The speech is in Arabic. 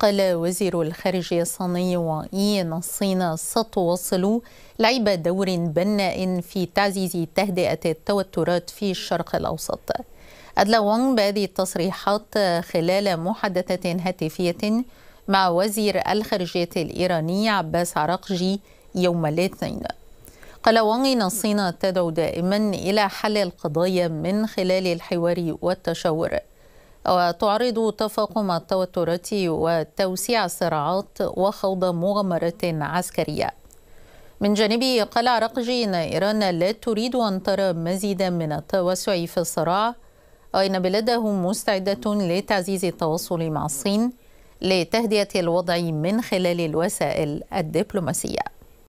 قال وزير الخارجية الصيني وإن الصين ستواصل لعب دور بناء في تعزيز تهدئة التوترات في الشرق الأوسط أدلى وانغ بهذه التصريحات خلال محادثة هاتفية مع وزير الخارجية الإيراني عباس عراقجي يوم الاثنين قال وانغ إن الصين تدعو دائما إلى حل القضايا من خلال الحوار والتشاور وتعرض تفاقم التوترات وتوسيع الصراعات وخوض مغامرات عسكرية من جانبه قال عراقجي أن إيران لا تريد أن ترى مزيدا من التوسع في الصراع وأن بلاده مستعدة لتعزيز التواصل مع الصين لتهدئة الوضع من خلال الوسائل الدبلوماسية